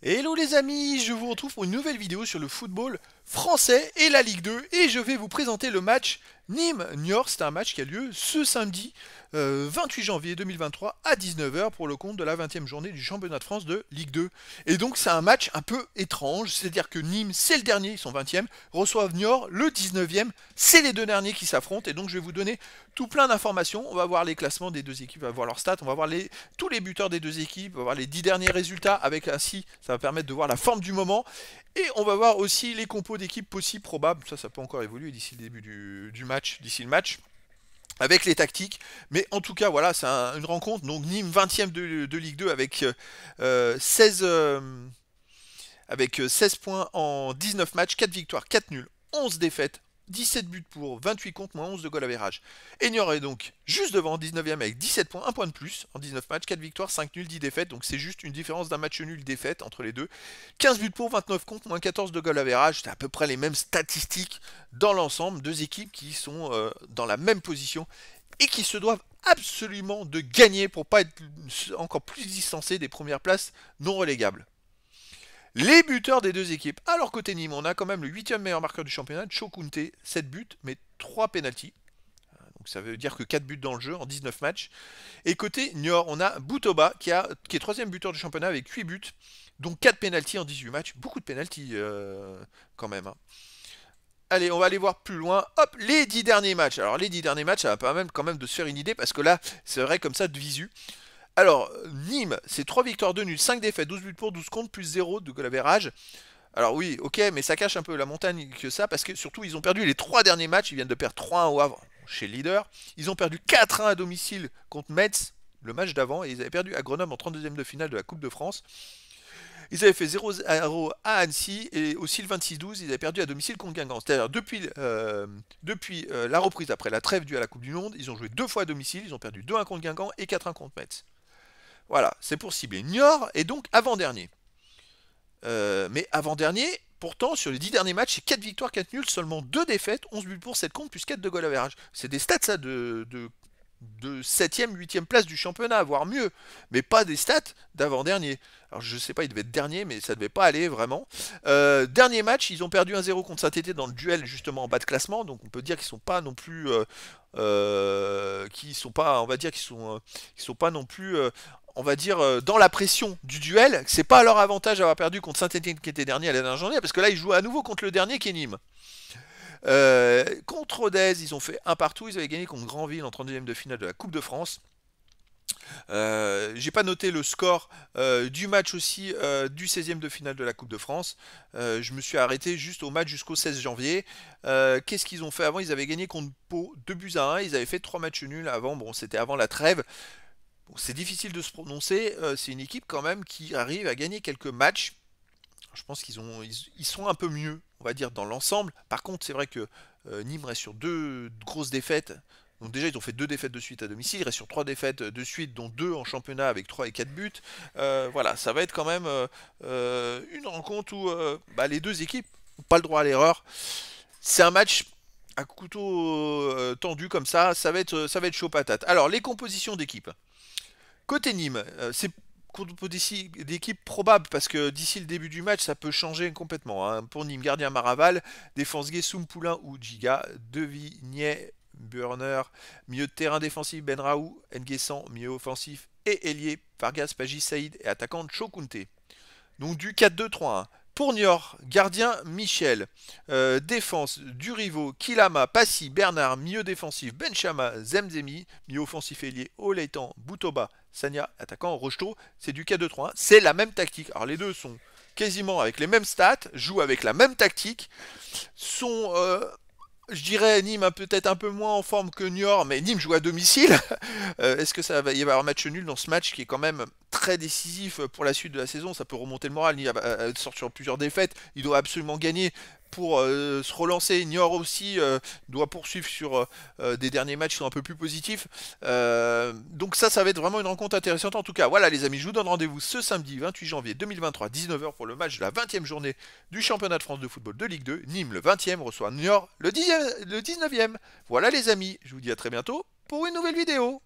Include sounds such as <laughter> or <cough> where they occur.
Hello les amis, je vous retrouve pour une nouvelle vidéo sur le football français et la Ligue 2 et je vais vous présenter le match Nîmes-Niort, c'est un match qui a lieu ce samedi 28 euh, janvier 2023 à 19h pour le compte de la 20e journée du championnat de France de Ligue 2. Et donc c'est un match un peu étrange, c'est-à-dire que Nîmes, c'est le dernier, ils sont 20e, reçoivent Niort le 19e, c'est les deux derniers qui s'affrontent. Et donc je vais vous donner tout plein d'informations, on va voir les classements des deux équipes, on va voir leurs stats, on va voir tous les buteurs des deux équipes, on va voir les 10 derniers résultats avec ainsi, ça va permettre de voir la forme du moment. Et on va voir aussi les compos d'équipes possibles, probables, ça ça peut encore évoluer d'ici le début du match d'ici le match avec les tactiques. Mais en tout cas, voilà, c'est une rencontre. Donc Nîmes 20e de, Ligue 2 avec, 16, euh, euh, avec 16 euh, points en 19 matchs, 4 victoires, 4 nuls, 11 défaites, 17 buts pour, 28 contre, moins 11 de goal average. y est donc juste devant 19ème avec 17 points, 1 point de plus en 19 matchs, 4 victoires, 5 nuls, 10 défaites. Donc c'est juste une différence d'un match nul défaite entre les deux. 15 buts pour, 29 contre, moins 14 de goal average. C'est à peu près les mêmes statistiques dans l'ensemble. Deux équipes qui sont euh, dans la même position et qui se doivent absolument de gagner pour pas être encore plus distancées des premières places non relégables les buteurs des deux équipes. Alors côté Nîmes, on a quand même le 8 meilleur marqueur du championnat, Chokunte, 7 buts, mais 3 penalties. Euh, donc ça veut dire que 4 buts dans le jeu en 19 matchs. Et côté Niort, on a Boutoba qui, a, qui est troisième buteur du championnat avec 8 buts, donc 4 penalties en 18 matchs. Beaucoup de penalties euh, quand même. Hein. Allez, on va aller voir plus loin. Hop, les 10 derniers matchs. Alors les 10 derniers matchs, ça va quand même, quand même de se faire une idée parce que là, c'est vrai comme ça de visu. Alors, Nîmes, c'est 3 victoires, de nul, 5 défaites, 12 buts pour, 12 comptes, plus 0 de Golabérage. Alors oui, ok, mais ça cache un peu la montagne que ça, parce que surtout, ils ont perdu les 3 derniers matchs, ils viennent de perdre 3-1 au Havre, chez le leader. Ils ont perdu 4-1 à domicile contre Metz, le match d'avant, et ils avaient perdu à Grenoble en 32e de finale de la Coupe de France. Ils avaient fait 0-0 à Annecy et aussi le 26-12, ils avaient perdu à domicile contre Guingamp. C'est-à-dire depuis, euh, depuis euh, la reprise, après la trêve due à la Coupe du Monde, ils ont joué deux fois à domicile, ils ont perdu 2-1 contre Guingamp et 4-1 contre Metz. Voilà, c'est pour cibler. Niort et donc avant-dernier. Euh, mais avant-dernier, pourtant, sur les 10 derniers matchs, c'est 4 victoires, 4 nuls, seulement 2 défaites, 11 buts pour, 7 contre, plus 4 de goal average. C'est des stats, ça, de, de, 7ème, 8ème place du championnat, voire mieux. Mais pas des stats d'avant-dernier. Alors, je sais pas, il devait être dernier, mais ça devait pas aller vraiment. Euh, dernier match, ils ont perdu 1-0 contre Saint-Etienne dans le duel, justement, en bas de classement. Donc, on peut dire qu'ils sont pas non plus. Euh, euh qui sont pas, on va dire, qu'ils sont, sont pas non plus on va dire, euh, dans la pression du duel, c'est pas à leur avantage d'avoir perdu contre Saint-Etienne qui était dernier à la dernière journée, parce que là, ils jouent à nouveau contre le dernier qui est Nîmes. Euh, contre Rodez, ils ont fait un partout, ils avaient gagné contre Granville en 32e de finale de la Coupe de France. Je euh, j'ai pas noté le score du match aussi du 16e de finale de la Coupe de France. je me suis arrêté juste au match jusqu'au 16 janvier. Qu'est-ce qu'ils ont fait avant Ils avaient gagné contre Pau 2 buts à 1. Ils avaient fait trois matchs nuls avant. Bon, c'était avant la trêve c'est difficile de se prononcer, euh, c'est une équipe quand même qui arrive à gagner quelques matchs. Je pense qu'ils ont, sont un peu mieux, on va dire, dans l'ensemble. Par contre, c'est vrai que euh, Nîmes reste sur deux grosses défaites. Donc déjà, ils ont fait deux défaites de suite à domicile, ils restent sur trois défaites de suite, dont deux en championnat avec 3 et 4 buts. Euh, voilà, ça va être quand même une rencontre où bah, les deux équipes n'ont pas le droit à l'erreur. C'est un match à couteau tendu comme ça, ça va être, ça va être chaud patate. Alors, les compositions d'équipe. Côté Nîmes, euh, c'est d'équipe probable parce que d'ici le début du match ça peut changer complètement. Hein. Pour Nîmes, gardien Maraval, défense Gay, Soumpoulin ou Giga, Devignet, Burner, milieu terrain défensif Ben Raou, Nguessan, milieu offensif et ailier Fargas, Pagis, Saïd et attaquant Chokunte. Donc du 4-2-3-1. Pour Niort, gardien Michel. Euh, défense, défense, Durivo, Kilama, Passy, Bernard, mieux défensif, Benchama, Zemzemi, mieux offensif ailier, Oleitan, Boutoba, Sanya, attaquant, Rocheteau, c'est du k 2 3 c'est la même tactique. Alors les deux sont quasiment avec les mêmes stats, jouent avec la même tactique, sont... Euh, je dirais Nîmes peut-être un peu moins en forme que Niort, mais Nîmes joue à domicile. <laughs> Euh, est-ce que ça va y avoir un match nul dans ce match qui est quand même très décisif pour la suite de la saison, ça peut remonter le moral, il euh, euh, sort sur plusieurs défaites, il doit absolument gagner pour euh, se relancer. Niort aussi doit poursuivre sur des derniers matchs qui sont un peu plus positifs. donc ça, ça va être vraiment une rencontre intéressante. En tout cas, voilà les amis, je vous donne rendez-vous ce samedi 28 janvier 2023, 19h pour le match de la 20e journée du championnat de France de football de Ligue 2. Nîmes le 20e reçoit Niort le, le 19e. Voilà les amis, je vous dis à très bientôt pour une nouvelle vidéo.